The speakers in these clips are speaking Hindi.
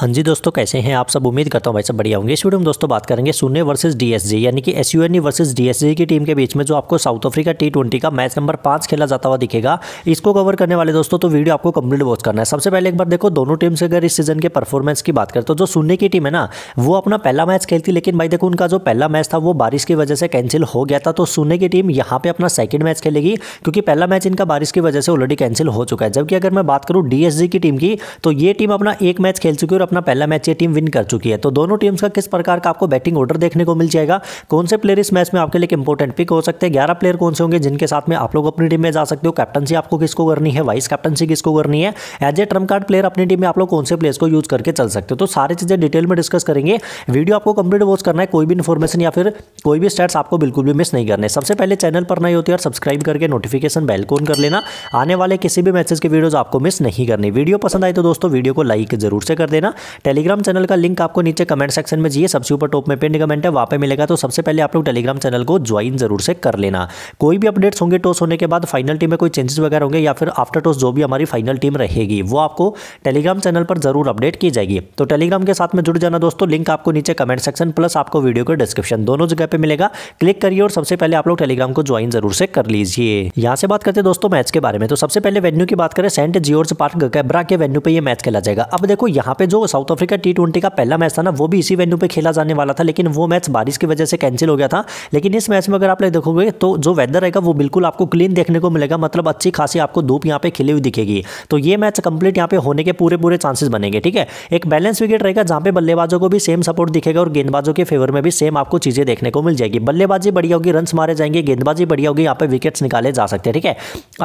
हाँ जी दोस्तों कैसे हैं आप सब उम्मीद करता हूँ भाई सब बढ़िया होंगे इस वीडियो में दोस्तों बात करेंगे शून्य वर्सेस डीएसजे यानी कि S U e versus DSJ की टीम के बीच में जो आपको साउथ अफ्रीका टी ट्वेंटी का मैच नंबर पाँच खेला जाता हुआ दिखेगा इसको कवर करने वाले दोस्तों तो वीडियो आपको कंप्लीट वॉच करना है सबसे पहले एक बार देखो दोनों टीम से अगर इस सीजन के परफॉर्मेंस की बात करें तो जो शून्य की टीम है ना वो अपना पहला मैच खेलती लेकिन भाई देखो उनका जो पहला मैच था वो बारिश की वजह से कैंसिल हो गया था तो सुनने की टीम यहाँ पर अपना सेकेंड मैच खेलेगी क्योंकि पहला मैच इनका बारिश की वजह से ऑलरेडी कैंसिल हो चुका है जबकि अगर मैं बात करूँ डीएसजी की टीम की तो ये टीम अपना एक मैच खेल चुकी है अपना पहला मैच ये टीम विन कर चुकी है तो दोनों टीम्स का किस प्रकार का आपको बैटिंग ऑर्डर देखने को मिल जाएगा कौन से प्लेयर इस मैच में आपके लिए इंपॉर्टेंट पिक हो सकते हैं ग्यारह प्लेयर कौन से होंगे जिनके साथ में आप लोग अपनी टीम में जा सकते हो कैप्टनसी आपको किसको करनी है वाइस कैप्टनसी किसको करनी है as a trump card player अपनी टीम में आप लोग कौन से प्लेयर्स को यूज करके चल सकते हो तो सारी चीजें डिटेल में डिस्कस करेंगे वीडियो आपको कंप्लीट वॉच करना है कोई भी इन्फॉर्मेशन या फिर कोई भी स्टेट्स आपको बिल्कुल भी मिस नहीं करने सबसे पहले चैनल पर नहीं होती और सब्सक्राइब करके नोटिफिकेशन बेल को कर लेना आने वाले किसी भी मैसेज के वीडियोज आपको मिस नहीं करनी वीडियो पसंद आई तो दोस्तों वीडियो को लाइक जरूर से कर देना टेलीग्राम चैनल का लिंक आपको नीचे कमेंट सेक्शन में चाहिए सबसे ऊपर टॉप में पेंड कमेंट है वहाँ पर मिलेगा तो सबसे पहले आप लोग टेलीग्राम चैनल को ज्वाइन जरूर से कर लेना कोई भी अपडेट्स होंगे टॉस होने के बाद फाइनल टीम में कोई चेंजेस वगैरह होंगे या फिर आफ्टर टॉस जो भी हमारी फाइनल टीम रहेगी वो आपको टेलीग्राम चैनल पर जरूर अपडेट की जाएगी तो टेलीग्राम के साथ में जुड़ जाना दोस्तों लिंक आपको नीचे कमेंट सेक्शन प्लस आपको वीडियो का डिस्क्रिप्शन दोनों जगह पर मिलेगा क्लिक करिए और सबसे पहले आप लोग टेलीग्राम को ज्वाइन जरूर से कर लीजिए यहाँ से बात करते हैं दोस्तों मैच के बारे में तो सबसे पहले वेन्यू की बात करें सेंट जियोर्स पार्क कैबरा के वेन्यू पर यह मैच खेला जाएगा अब देखो यहाँ पे जो वो साउथ अफ्रीका टी ट्वेंटी का पहला मैच था ना वो भी इसी वेन्यू पे खेला जाने वाला था लेकिन वो मैच बारिश की वजह से कैंसिल हो गया था लेकिन इस मैच में अगर आप लोग देखोगे तो जो वेदर रहेगा वो बिल्कुल आपको क्लीन देखने को मिलेगा मतलब अच्छी खासी आपको धूप यहाँ पे खिली हुई दिखेगी तो ये मैच कंप्लीट यहाँ पे होने के पूरे पूरे चांसेस बनेंगे ठीक है एक बैलेंस विकेट रहेगा जहाँ पे बल्लेबाजों को भी सेम सपोर्ट दिखेगा और गेंदबाजों के फेवर में भी सेम आपको चीजें देखने को मिल जाएगी बल्लेबाजी बढ़िया होगी रन मारे जाएंगे गेंदबाजी बढ़िया होगी यहाँ पे विकेट्स निकाले जा सकते हैं ठीक है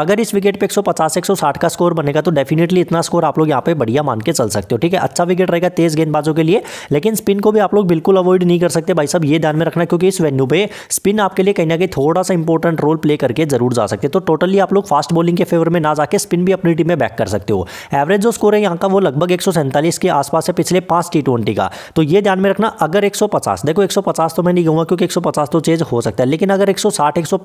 अगर इस विकेट पर एक सौ का स्कोर बनेगा तो डेफिनेटली इतना स्कोर आप लोग यहाँ पे बढ़िया मान के चल सकते हो ठीक है अच्छा विकेट रहेगा तेज गेंदबाजों के लिए लेकिन स्पिन को भी आप लोग बिल्कुल अवॉइड नहीं कर सकते भाई साहब ये ध्यान में रखना क्योंकि इस वेन्यू पे स्पिन आपके लिए कहीं ना कहीं थोड़ा सा इंपॉर्टेंट रोल प्ले करके जरूर जा सकते तो टोटली आप लोग फास्ट बॉलिंग के फेवर में ना जाकर स्पिन भी अपनी टीम में बैक कर सकते हो एवरेज जो स्कोर है यहाँ का वो लगभग एक के आसपास है पिछले पांच टी का तो ये ध्यान में रखना अगर एक देखो एक तो मैं नहीं कहूँगा क्योंकि एक तो चेंज हो सकता है लेकिन अगर एक सौ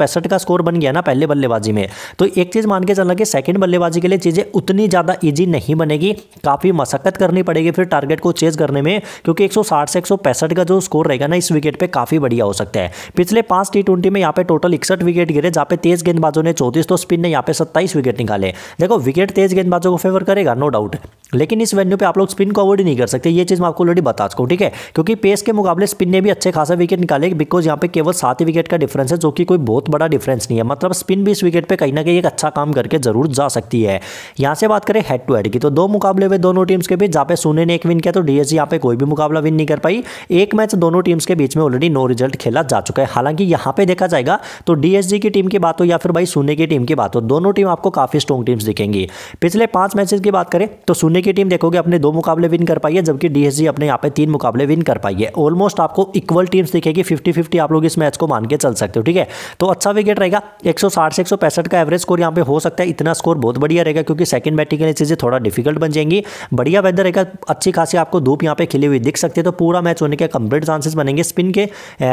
का स्कोर बन गया ना पहले बल्लेबाजी में तो एक चीज़ मान के चलना कि सेकंड बल्लेबाजी के लिए चीज़ें उतनी ज़्यादा ईजी नहीं बनेगी काफ़ी मशक्कत करनी पड़ेगी फिर टारगेट को चेज करने में क्योंकि एक से एक का जो स्कोर रहेगा ना इस विकेट पर काफ़ी बढ़िया हो सकता है पिछले पांच टी में यहाँ पे टोटल इकसठ विकेट गिरे जहाँ पे तेज गेंदबाजों ने चौतीस तो स्पिन ने यहाँ पे सत्ताईस विकेट निकाले देखो विकेट तेज गेंदबाजों को फेवर करेगा नो डाउट लेकिन इस वेन्यू पे आप लोग स्पिन को अवॉइड नहीं कर सकते ये चीज़ मैं आपको ऑलरेडी बता चुका हूँ ठीक है क्योंकि पेस के मुकाबले स्पिन ने भी अच्छे खासा विकेट निकाले बिकॉज यहाँ पे केवल सात ही विकेट का डिफरेंस है जो कि कोई बहुत बड़ा डिफरेंस नहीं है मतलब स्पिन भी इस विकेट पे कहीं ना कहीं एक अच्छा काम करके जरूर जा सकती है यहाँ से बात करें हेड टू हेड की तो दो मुकाबले हुए दोनों टीम्स के बीच जहाँ पे सोने ने एक विन किया तो डीएस यहाँ पे कोई भी मुकाबला विन नहीं कर पाई एक मैच दोनों टीम्स के बीच में ऑलरेडी नो रिजल्ट खेला जा चुका है हालांकि यहाँ पे देखा जाएगा तो डीएसजी की टीम की बात हो या फिर भाई सोने की टीम की बात हो दोनों टीम आपको काफी स्ट्रॉन्ग टीम्स दिखेंगी पिछले पांच मैचेज की बात करें तो सोने पुणे की टीम देखोगे अपने दो मुकाबले विन कर पाई है जबकि डीएसजी अपने यहाँ पे तीन मुकाबले विन कर पाई है ऑलमोस्ट आपको इक्वल टीम्स दिखेगी फिफ्टी 50 आप लोग इस मैच को मान के चल सकते हो ठीक है तो अच्छा विकेट रहेगा एक से एक का एवरेज स्कोर यहाँ पे हो सकता है इतना स्कोर बहुत बढ़िया रहेगा क्योंकि सेकंड बैटिंग के लिए चीज़ें थोड़ा डिफिकल्ट बन जाएंगी बढ़िया वेदर रहेगा अच्छी खासी आपको धूप यहाँ पे खिली हुई दिख सकती है तो पूरा मैच होने के कंप्लीट चांसेस बनेंगे स्पिन के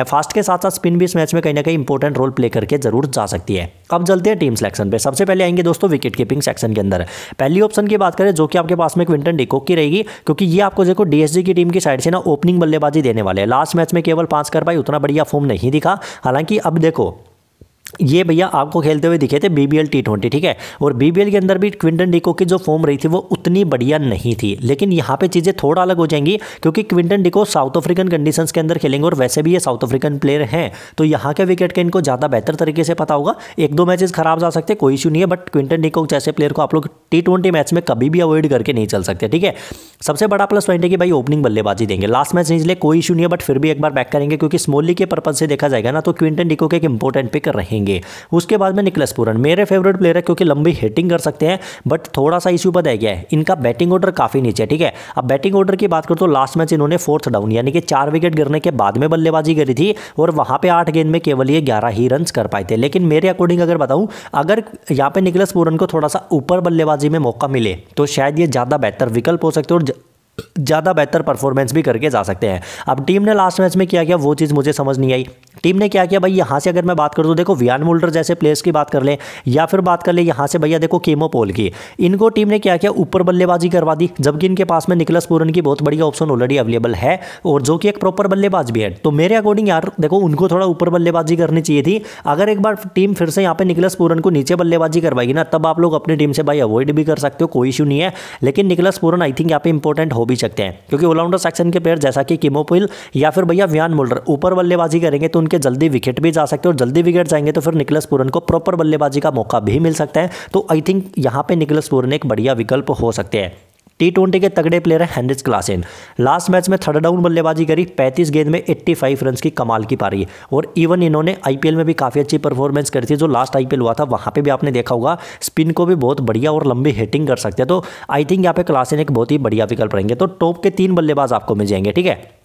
फास्ट के साथ साथ स्पिन भी इस मैच में कहीं ना कहीं इंपॉर्टेंट रोल प्ले करके जरूर जा सकती है अब चलते हैं टीम सिलेक्शन पर सबसे पहले आएंगे दोस्तों विकेट कीपिंग सेक्शन के अंदर पहली ऑप्शन की बात करें जो कि आपके पास लास्ट में क्विंटन डिकोक की रहेगी क्योंकि ये आपको देखो डीएसजी की टीम की साइड से ना ओपनिंग बल्लेबाजी देने वाले लास्ट मैच में केवल पांच कर पाई उतना बढ़िया फॉर्म नहीं दिखा हालांकि अब देखो ये भैया आपको खेलते हुए दिखे थे बीबीएल टी ट्वेंटी ठीक है और बीबीएल के अंदर भी क्विंटन डिको की जो फॉर्म रही थी वो उतनी बढ़िया नहीं थी लेकिन यहाँ पे चीज़ें थोड़ा अलग हो जाएंगी क्योंकि Quinton de Kock South African conditions के अंदर खेलेंगे और वैसे भी ये साउथ अफ्रीकन प्लेयर हैं तो यहाँ के विकेट का इनको ज़्यादा बेहतर तरीके से पता होगा एक दो मैचेस खराब जा सकते कोई इशू नहीं है बट क्विंटन डिको जैसे प्लेयर को आप लोग टी ट्वेंटी मैच में कभी भी अवॉइड करके नहीं चल सकते ठीक है सबसे बड़ा प्लस पॉइंट है कि भाई ओपनिंग बल्लेबाजी देंगे लास्ट मैच इसलिए कोई इशू नहीं है बट फिर भी एक बार बैक करेंगे क्योंकि स्मोली के पर्पज से देखा जाएगा ना तो क्विंटन डिको के एक इंपॉर्टेंट पिक रहेंगे देंगे उसके बाद में निकलस पुरन मेरे फेवरेट प्लेयर है क्योंकि लंबी हिटिंग कर सकते हैं बट थोड़ा सा इश्यू पता गया है इनका बैटिंग ऑर्डर काफ़ी नीचे ठीक है अब बैटिंग ऑर्डर की बात करो तो लास्ट मैच इन्होंने फोर्थ डाउन यानी कि चार विकेट गिरने के बाद में बल्लेबाजी करी थी और वहां पर आठ गेंद में केवल ये ग्यारह ही रन कर पाए थे लेकिन मेरे अकॉर्डिंग अगर बताऊं अगर यहाँ पर निकलस पुरन को थोड़ा सा ऊपर बल्लेबाजी में मौका मिले तो शायद ये ज़्यादा बेहतर विकल्प हो सकते और ज़्यादा बेहतर परफॉर्मेंस भी करके जा सकते हैं अब टीम ने लास्ट मैच में क्या किया वो चीज़ मुझे समझ नहीं आई टीम ने क्या किया भाई यहाँ से अगर मैं बात करूँ तो देखो वियान मोल्डर जैसे प्लेयर्स की बात कर लें या फिर बात कर लें यहाँ से भैया देखो केमो पोल की इनको टीम ने क्या किया ऊपर बल्लेबाजी करवा दी जबकि इनके पास में निकलस पूरन की बहुत बढ़िया ऑप्शन ऑलरेडी अवेलेबल है और जो कि एक प्रॉपर बल्लेबाज भी है तो मेरे अकॉर्डिंग यार देखो उनको थोड़ा ऊपर बल्लेबाजी करनी चाहिए थी अगर एक बार टीम फिर से यहाँ पर निकलस पूरन को नीचे बल्लेबाजी करवाएगी ना तब आप लोग अपनी टीम से भाई अवॉइड भी कर सकते हो कोई इशू नहीं है लेकिन निकलस पूरन आई थिंक यहाँ पे इंपॉर्टेंट हो भी सकते हैं क्योंकि ऑलराउंडर सेक्शन के प्लेयर जैसा कि किमोपिल या फिर भैया व्यान मुल्डर ऊपर बल्लेबाजी करेंगे तो उनके जल्दी विकेट भी जा सकते हैं और जल्दी विकेट जाएंगे तो फिर निकलस पूरन को प्रॉपर बल्लेबाजी का मौका भी मिल सकता है तो आई थिंक यहाँ पर निकलस पूरन एक बढ़िया विकल्प हो सकते हैं टी ट्वेंटी के तगड़े प्लेयर हैं हेनरिच क्लासेन लास्ट मैच में थर्ड डाउन बल्लेबाजी करी 35 गेंद में 85 रन की कमाल की पारी है और इवन इन्होंने आईपीएल में भी काफ़ी अच्छी परफॉर्मेंस करी थी जो लास्ट आईपीएल हुआ था वहाँ पे भी आपने देखा होगा स्पिन को भी बहुत बढ़िया और लंबी हिटिंग कर सकते हैं तो आई थिंक यहाँ पे क्लासेन एक बहुत ही बढ़िया विकल्प रहेंगे तो टॉप के तीन बल्लेबाज आपको मिल जाएंगे ठीक है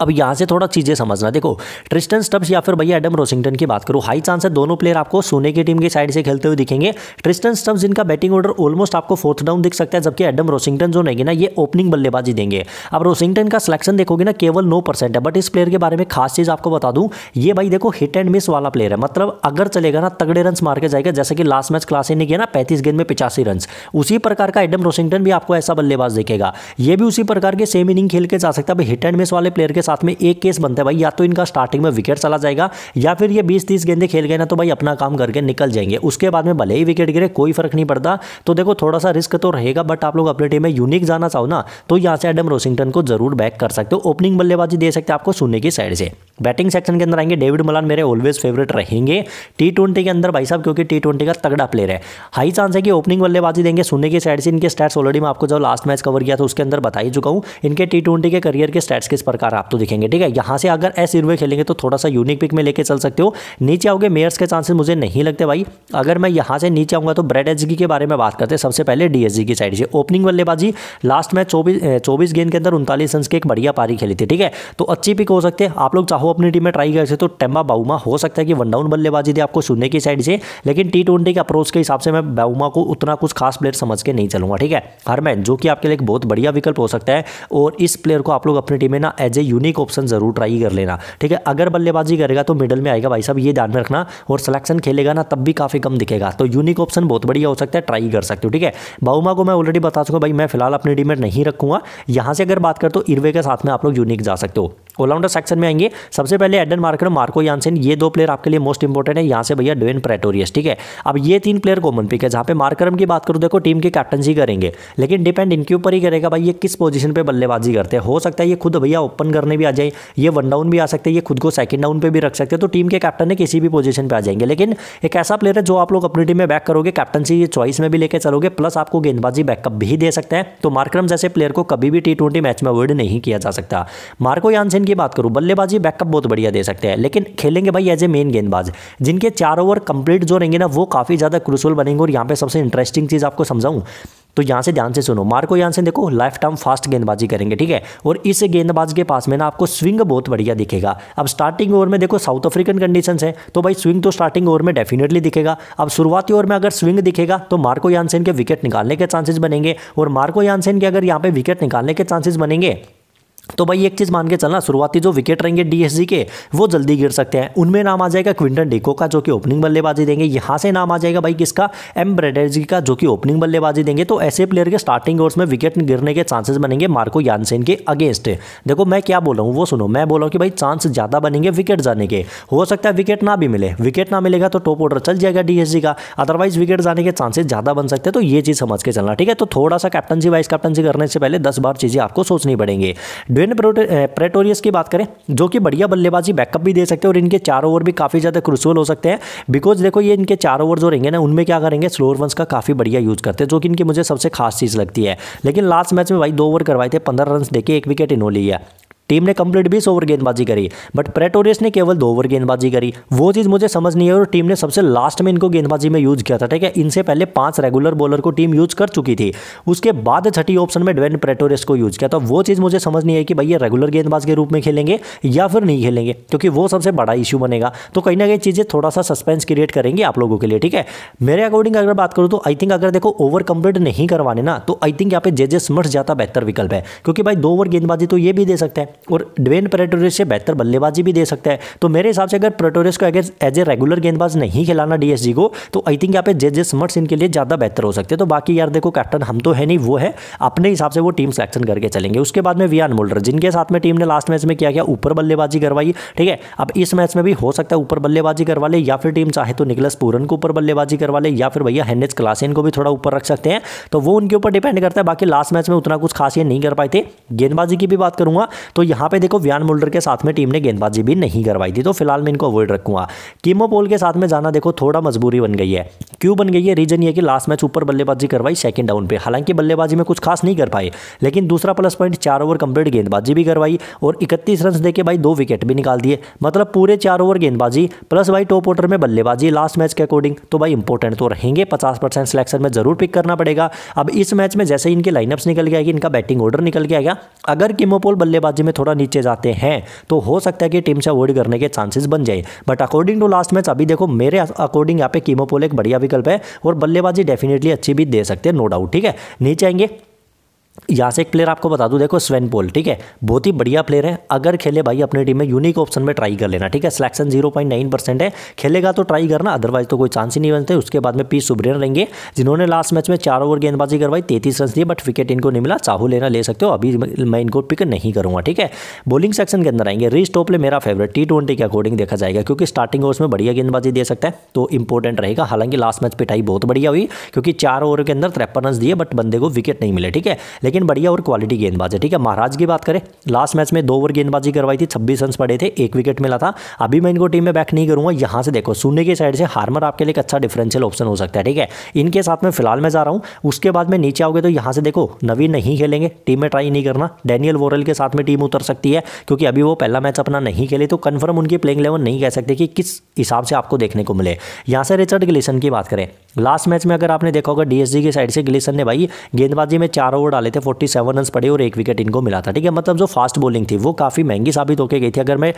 अब यहाँ से थोड़ा चीज़ें समझना देखो ट्रिस्टन स्टब्स या फिर भैया एडम रोसिंगटन की बात करूँ हाई चांस है दोनों प्लेयर आपको सोने की टीम के साइड से खेलते हुए दिखेंगे ट्रिस्टन स्टब्स जिनका बैटिंग ऑर्डर ऑलमोस्ट आपको फोर्थ डाउन दिख सकता है जबकि एडम रोसिंगटन जो नहीं ना ये ओपनिंग बल्लेबाजी देंगे अब रोसिंगटन का सिलेक्शन देखोगे ना केवल नो परसेंट है बट इस प्लेयर के बारे में खास चीज़ आपको बता दूँ ये भाई देखो हिट एंड मिस वाला प्लेयर है मतलब अगर चलेगा ना तगड़े रन मार के जाएगा जैसे कि लास्ट मैच क्लास ने किया ना पैंतीस गेंद में पिचासी रन उसी प्रकार का एडम रोसिंगटन भी आपको ऐसा बल्लेबाज देखेगा ये भी उसी प्रकार के सेम इनिंग खेल के जा सकता है हिट एंड मिस वाले प्लेयर के साथ में एक केस बनता है भाई या तो इनका स्टार्टिंग में विकेट चला जाएगा या फिर ये बीस तीस गेंदे खेल गए ना तो भाई अपना काम करके निकल जाएंगे उसके बाद में भले ही विकेट गिरे कोई फर्क नहीं पड़ता तो देखो थोड़ा सा रिस्क तो रहेगा बट आप लोग अपने टीम में यूनिक जाना चाहो ना तो यहाँ से एडम रोसिंगटन को जरूर बैक कर सकते हो ओपनिंग बल्लेबाजी दे सकते आपको सुनने की साइड से बैटिंग सेक्शन के अंदर आएंगे डेविड मलान मेरे ऑलवेज फेवरेट रहेंगे टी ट्वेंटी के अंदर भाई साहब क्योंकि टी ट्वेंटी का तगड़ा प्लेयर है हाई चांस है कि ओपनिंग बल्लेबाजी देंगे सुनने की साइड से इनके स्टैट्स ऑलरेडी मैं आपको जब लास्ट मैच कवर किया था उसके अंदर बता ही चुका हूँ इनके टी ट्वेंटी के करियर के स्टैट्स किस प्रकार आप तो दिखेंगे ठीक है यहां से अगर एस इरवे खेलेंगे तो थोड़ा सा यूनिक पिक में लेके चल सकते हो नीचे आओगे मेयर्स के चांसेस मुझे नहीं लगते भाई अगर मैं यहां से नीचे आऊंगा तो ब्रेड एचगी के बारे में बात करते हैं सबसे पहले डीएसजी की साइड से ओपनिंग बल्लेबाजी लास्ट में चौबीस चौबीस गेंद के अंदर उनतालीस रन की एक बढ़िया पारी खेली थी ठीक है तो अच्छी पिक हो सकती है आप लोग चाहो अपनी टीम में ट्राई कर सकते तो टेम्बा बाउमा हो सकता है कि वन डाउन बल्लेबाजी थी आपको शून्य की साइड से लेकिन टी ट्वेंटी के अप्रोच के हिसाब से मैं बाउमा को उतना कुछ खास प्लेयर समझ के नहीं चलूंगा ठीक है हरमैन जो कि आपके लिए एक बहुत बढ़िया विकल्प हो सकता है और इस प्लेयर को आप लोग अपनी टीम में ना एज ए यूनिक ऑप्शन ज़रूर ट्राई कर लेना ठीक है अगर बल्लेबाजी करेगा तो मिडल में आएगा भाई साहब ये ध्यान में रखना और सिलेक्शन खेलेगा ना तब भी काफ़ी कम दिखेगा तो यूनिक ऑप्शन बहुत बढ़िया हो सकता है ट्राई कर सकते हो ठीक है बाउमा को मैं ऑलरेडी बता चुका भाई मैं फिलहाल अपनी डीमेट नहीं रखूंगा यहां से अगर बात कर तो इरवे के साथ में आप लोग यूनिक जा सकते हो ऑलराउंडर सेक्शन में आएंगे सबसे पहले एडन मार्कर मार्को यानसेन ये दो प्लेयर आपके लिए मोस्ट इंपॉर्टेंट है यहाँ से भैया डेवन प्रेटोरियस ठीक है अब ये तीन प्लेयर कॉमन पिक है जहां पे मार्करम की बात करूँ देखो टीम की कैप्टनसी करेंगे लेकिन डिपेंड इनके ऊपर ही करेगा भाई ये किस पोजीशन पे बल्लेबाजी करते हैं हो सकता है ये खुद भैया ओपन कर करने भी आ जाए ये वन डाउन भी आ सकते हैं ये खुद को सेकंड डाउन पे भी रख सकते हैं तो टीम के कैप्टन है किसी भी पोजीशन पे आ जाएंगे लेकिन एक ऐसा प्लेयर है जो आप लोग अपनी टीम में बैक करोगे कैप्टनसी चॉइस में भी लेकर चलोगे प्लस आपको गेंदबाजी बैकअप भी दे सकते हैं तो मार्क्रम जैसे प्लेयर को कभी भी टी मैच में अवॉइड नहीं किया जा सकता मार्को यानसेन की बात करूँ बल्लेबाजी बैकअप बहुत बढ़िया दे सकते हैं लेकिन खेलेंगे भाई एज ए मेन गेंदबाज जिनके चार ओवर कंप्लीट जो रहेंगे ना वो काफ़ी ज़्यादा क्रूसल बनेंगे और यहाँ पे सबसे इंटरेस्टिंग चीज़ आपको समझाऊँ तो यहाँ से ध्यान से सुनो मार्को यहाँ से देखो लाइफ टाइम फास्ट गेंदबाजी करेंगे ठीक है और इस गेंदबाज के पास में ना आपको स्विंग बहुत बढ़िया दिखेगा अब स्टार्टिंग ओवर में देखो साउथ अफ्रीकन कंडीशन है तो भाई स्विंग तो स्टार्टिंग ओवर में डेफिनेटली दिखेगा अब शुरुआती ओवर में अगर स्विंग दिखेगा तो मार्को यानसेन के विकेट निकालने के चांसेस बनेंगे और मार्को यानसेन के अगर यहाँ पे विकेट निकालने के चांसेस बनेंगे तो भाई एक चीज़ मान के चलना शुरुआती जो विकेट रहेंगे डीएसजी के वो जल्दी गिर सकते हैं उनमें नाम आ जाएगा क्विंटन डिको का जो कि ओपनिंग बल्लेबाजी देंगे यहाँ से नाम आ जाएगा भाई किसका एम ब्रेडर्जी का जो कि ओपनिंग बल्लेबाजी देंगे तो ऐसे प्लेयर के स्टार्टिंग ओवर्स में विकेट गिरने के चांसेस बनेंगे मार्को यानसेन के अगेंस्ट देखो मैं क्या बोल रहा हूँ वो सुनो मैं बोल रहा हूँ कि भाई चांस ज़्यादा बनेंगे विकेट जाने के हो सकता है विकेट ना भी मिले विकेट ना मिलेगा तो टॉप ऑर्डर चल जाएगा डीएसजी का अदरवाइज विकेट जाने के चांसेस ज़्यादा बन सकते हैं तो ये चीज़ समझ के चलना ठीक है तो थोड़ा सा कैप्टनसी वाइस कैप्टनसी करने से पहले दस बार चीज़ें आपको सोचनी पड़ेंगी ड्वेन प्रेटोरियस eh, की बात करें जो कि बढ़िया बल्लेबाजी बैकअप भी दे सकते हैं और इनके चार ओवर भी काफ़ी ज़्यादा क्रूसुअल हो सकते हैं बिकॉज देखो ये इनके चार ओवर जो रहेंगे ना उनमें क्या करेंगे स्लोअर रन का काफ़ी बढ़िया यूज़ करते हैं जो कि इनकी मुझे सबसे खास चीज़ लगती है लेकिन लास्ट मैच में भाई दो ओवर करवाए थे पंद्रह रन देके एक विकेट इन्होंने लिया टीम ने कंप्लीट बीस ओवर गेंदबाजी करी बट प्रेटोरियस ने केवल दो ओवर गेंदबाजी करी वो चीज़ मुझे समझ नहीं है और टीम ने सबसे लास्ट में इनको गेंदबाजी में यूज किया था ठीक है इनसे पहले पांच रेगुलर बॉलर को टीम यूज कर चुकी थी उसके बाद छठी ऑप्शन में डेवेन प्रेटोरियस को यूज किया था तो वो चीज़ मुझे समझ नहीं आई कि भाई ये रेगुलर गेंदबाज के रूप में खेलेंगे या फिर नहीं खेलेंगे क्योंकि वो सबसे बड़ा इशू बनेगा तो कहीं ना कहीं चीज़ें थोड़ा सा सस्पेंस क्रिएट करेंगी आप लोगों के लिए ठीक है मेरे अकॉर्डिंग अगर बात करूँ तो आई थिंक अगर देखो ओवर कंप्लीट नहीं करवाने ना तो आई थिंक यहाँ पे जे जे स्मर्ट जाता बेहतर विकल्प है क्योंकि भाई दो ओवर गेंदबाजी तो ये भी दे सकते हैं और ड्वेन प्रेटोरियस से बेहतर बल्लेबाजी भी दे सकता है तो मेरे हिसाब से अगर प्रेटोरियस को अगर एज ए रेगुलर गेंदबाज नहीं खिलाना डीएसजी को तो आई थिंक यहाँ पे जे जे स्मर्ट्स इनके लिए ज़्यादा बेहतर हो सकते हैं तो बाकी यार देखो कैप्टन हम तो है नहीं वो है अपने हिसाब से वो टीम सिलेक्शन करके चलेंगे उसके बाद में वियान मोल्डर जिनके साथ में टीम ने लास्ट मैच में क्या किया ऊपर बल्लेबाजी करवाई ठीक है अब इस मैच में भी हो सकता है ऊपर बल्लेबाजी करवा ले या फिर टीम चाहे तो निकलस पूरन को ऊपर बल्लेबाजी करवा ले या फिर भैया हेनेज क्लासेन को भी थोड़ा ऊपर रख सकते हैं तो वो उनके ऊपर डिपेंड करता है बाकी लास्ट मैच में उतना कुछ खास ये नहीं कर पाए थे गेंदबाजी की भी बात करूंगा तो यहाँ पे देखो व्यान मोल्डर के साथ में टीम ने गेंदबाजी भी नहीं करवाई थी तो फिलहाल मैं इनको अवॉइड रखूंगा कीमोपोल के साथ में जाना देखो थोड़ा मजबूरी बन गई है क्यों बन गई है रीजन ये कि लास्ट मैच ऊपर बल्लेबाजी करवाई सेकंड डाउन पे हालांकि बल्लेबाजी में कुछ खास नहीं कर पाए लेकिन दूसरा प्लस पॉइंट चार ओवर कंप्लीट गेंदबाजी भी करवाई और इकतीस रन देकर भाई दो विकेट भी निकाल दिए मतलब पूरे चार ओवर गेंदबाजी प्लस भाई टॉप ऑर्डर में बल्लेबाजी लास्ट मैच के अकॉर्डिंग तो भाई इंपॉर्टेंट तो रहेंगे पचास परसेंट सिलेक्शन में जरूर पिक करना पड़ेगा अब इस मैच में जैसे इनके लाइनअप्स निकल गया इनका बैटिंग ऑर्डर निकल गया अगर किमोपोल बल्लेबाजी में थोड़ा नीचे जाते हैं तो हो सकता है कि टीम से अवॉइड करने के चांसेस बन जाए but according to last match अभी देखो मेरे अकॉर्डिंग यहाँ पे कीमोपोल एक बढ़िया विकल्प है और बल्लेबाजी डेफिनेटली अच्छी भी दे सकते हैं नो डाउट ठीक है नीचे आएंगे यहाँ से एक प्लेयर आपको बता दूँ देखो स्वेन पोल ठीक है बहुत ही बढ़िया प्लेयर है अगर खेले भाई अपनी टीम में यूनिक ऑप्शन में ट्राई कर लेना ठीक है सिलेक्शन 0.9 परसेंट है खेलेगा तो ट्राई करना अदरवाइज तो कोई चांस ही नहीं बनते उसके बाद में पी सुब्रेन रहेंगे जिन्होंने लास्ट मैच में चार ओवर गेंदबाजी करवाई तैतीस रन दिए बट विकेट इनको नहीं मिला चाहू लेना ले सकते हो अभी मैं इनको पिक नहीं करूँगा ठीक है बॉलिंग सेक्शन के अंदर आएंगे रीस टोपले मेरा फेवरेट टी ट्वेंटी के अकॉर्डिंग देखा जाएगा क्योंकि स्टार्टिंग ओवर में बढ़िया गेंदबाजी दे सकता है तो इंपॉर्टेंट रहेगा हालांकि लास्ट मैच पिटाई बहुत बढ़िया हुई क्योंकि चार ओवर के अंदर तिरपन रन दिए बट बंदे को विकेट नहीं मिले ठीक है लेकिन बढ़िया और क्वालिटी गेंदबाज है ठीक है महाराज की बात करें लास्ट मैच में दो ओवर गेंदबाजी करवाई थी छब्बीस रन पड़े थे एक विकेट मिला था अभी मैं इनको टीम में बैक नहीं करूंगा यहां से देखो शून्य के साइड से हार्मर आपके लिए अच्छा डिफरेंशियल ऑप्शन हो सकता है ठीक है इनके साथ में फिलहाल मैं जा रहा हूं उसके बाद में नीचे आओगे तो यहां से देखो नवीन नहीं खेलेंगे टीम में ट्राई नहीं करना डेनियल वोरल के साथ में टीम उतर सकती है क्योंकि अभी वो पहला मैच अपना नहीं खेले तो कन्फर्म उनकी प्लेइंग लेवल नहीं कह सकते कि किस हिसाब से आपको देखने को मिले यहां से रिचर्ड ग्लिसन की बात करें लास्ट मैच में अगर आपने देखा होगा डीएसजी की साइड से ग्लिसन ने भाई गेंदबाजी में चार ओवर डाले थे थे फोर्टी सेवन रन पड़े और एक विकेट इनको मिला था ठीक है मतलब जो फास्ट बॉलिंग थी वो काफ़ी महंगी साबित होकर गई थी अगर मैं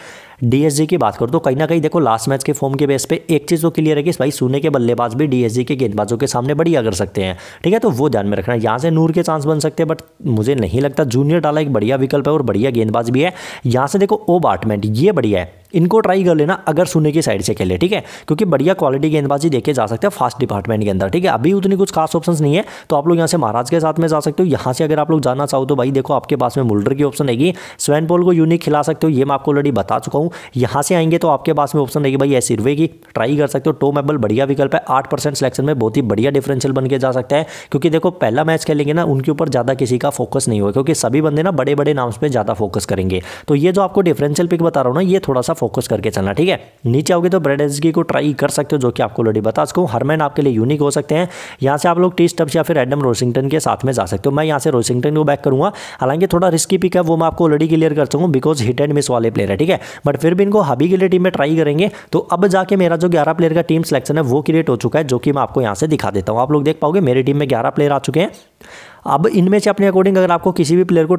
डीएसजी की बात करूँ तो कहीं ना कहीं देखो लास्ट मैच के फॉर्म के बेस पे एक चीज़ तो क्लियर है कि भाई सोने के बल्लेबाज भी डीएसजी के गेंदबाजों के सामने बढ़िया कर सकते हैं ठीक है तो वो ध्यान में रखना यहाँ से नूर के चांस बन सकते हैं बट मुझे नहीं लगता जूनियर डाला एक बढ़िया विकल्प है और बढ़िया गेंदबाज भी है यहाँ से देखो ओ बाटमेंट ये बढ़िया है इनको ट्राई कर लेना अगर सुने की साइड से खेले ठीक है क्योंकि बढ़िया क्वालिटी गेंदबाजी देखे जा सकते हैं फास्ट डिपार्टमेंट के अंदर ठीक है अभी उतनी कुछ खास ऑप्शन नहीं है तो आप लोग यहाँ से महाराज के साथ में जा सकते हो यहाँ से अगर आप लोग जाना चाहो तो भाई देखो आपके पास में मुल्डर की ऑप्शन रहेगी स्वैन पोल को यूनिक खिला सकते हो ये मैं आपको ऑलरेडी बता चुका हूँ यहाँ से आएंगे तो आपके पास में ऑप्शन रहेगी भाई ऐसी रुवे की ट्राई कर सकते हो टोम एबल बढ़िया विकल्प है आठ परसेंट सिलेक्शन में बहुत ही बढ़िया डिफरेंशियल बन के जा सकता है क्योंकि देखो पहला मैच खेलेंगे ना उनके ऊपर ज़्यादा किसी का फोकस नहीं होगा क्योंकि सभी बंदे ना बड़े बड़े नाम्स पर ज़्यादा फोकस करेंगे तो ये जो आपको डिफरेंशियल पिक बता रहा हूँ ना ये थोड़ा सा फोकस करके चलना ठीक है नीचे आओगे तो एजगी को ट्राई कर सकते हो जो कि आपको ऑलरेडी बता सको हर मैन आपके लिए यूनिक हो सकते हैं यहाँ से आप लोग टी स्टब्स या फिर एडम रोसिंगटन के साथ में जा सकते हो मैं यहाँ से रोसिंगटन को बैक करूँगा हालांकि थोड़ा रिस्की पिक है वो मैं आपको ऑलरेडी क्लियर कर सकूँ बिकॉज हिट एंड मिस वाले प्लेयर है ठीक है बट फिर भी इनको हबी के लिए टीम में ट्राई करेंगे तो अब जाके मेरा जो ग्यारह प्लेयर का टीम सिलेक्शन है वो क्रिएट हो चुका है जो कि मैं आपको यहाँ से दिखा देता हूँ आप लोग देख पाओगे मेरी टीम में ग्यारह प्लेयर आ चुके हैं अब इनमें से अपने अकॉर्डिंग अगर आपको किसी भी प्लेयर को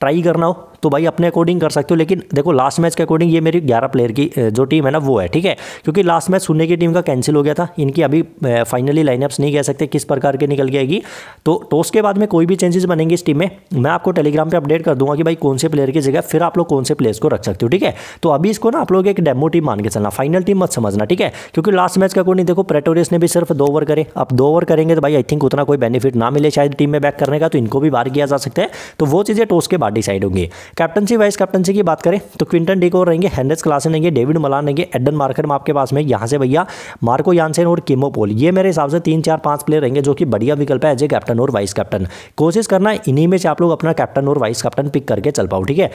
ट्राई करना हो तो भाई अपने अकॉर्डिंग कर सकते हो लेकिन देखो लास्ट मैच के अकॉर्डिंग ये मेरी ग्यारह प्लेयर की जो टीम है ना वो है ठीक है क्योंकि लास्ट मैच सुनने की टीम का कैंसिल हो गया था इनकी अभी फाइनली लाइनअप्स नहीं कह सकते किस प्रकार के निकल जाएगी तो टॉस तो के बाद में कोई भी चेंजेस बनेंगे इस टीम में मैं आपको टेलीग्राम पर अपडेट कर दूंगा कि भाई कौन से प्लेयर की जगह फिर आप लोग कौन से प्लेयर्स को रख सकते हो ठीक है तो अभी इसको ना आप लोग एक डेमो टीम मान के चलना फाइनल टीम मत समझना ठीक है क्योंकि लास्ट मैच के अकॉर्डिंग देखो प्रेटोरियस ने भी सिर्फ दो ओवर करे अब दो ओवर करेंगे तो भाई आई थिंक उतना कोई बेनिफिट ना मिले शायद टीम में बैक करने का तो इनको भी बाहर किया जा सकता है तो वो चीज़ें टॉस उसके बाद डिसाइड होंगे कैप्टनसी वाइस कैप्टनसी की बात करें तो क्विंटन डिकोर रहेंगे हेनरिस क्लासन रहेंगे डेविड मलान रहेंगे एडन मार्कर में आपके पास में यहाँ से भैया मार्को यानसेन और किमोपोल ये मेरे हिसाब से तीन चार पाँच प्लेयर रहेंगे जो कि बढ़िया विकल्प है एज ए कैप्टन और वाइस कैप्टन कोशिश करना इन्हीं में से आप लोग अपना कैप्टन और वाइस कैप्टन पिक करके चल पाओ ठीक है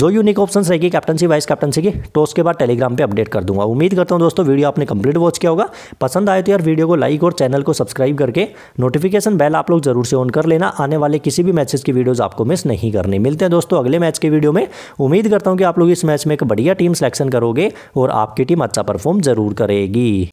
जो यूनिक ऑप्शन रहेगी कैप्टनसी वाइस कैप्टनसी की तो उसके बाद टेलीग्राम पे अपडेट कर दूंगा उम्मीद करता हूँ दोस्तों वीडियो आपने कंप्लीट वॉच किया होगा पसंद आए तो यार वीडियो को लाइक और चैनल को सब्सक्राइब करके नोटिफिकेशन बेल आप लोग जरूर से ऑन कर लेना आने वाले किसी भी मैसेज की वीडियोज़ आपको मिस नहीं करने करनी मिलते हैं दोस्तों अगले मैच के वीडियो में उम्मीद करता हूँ कि आप लोग इस मैच में एक बढ़िया टीम सिलेक्शन करोगे और आपकी टीम अच्छा परफॉर्म जरूर करेगी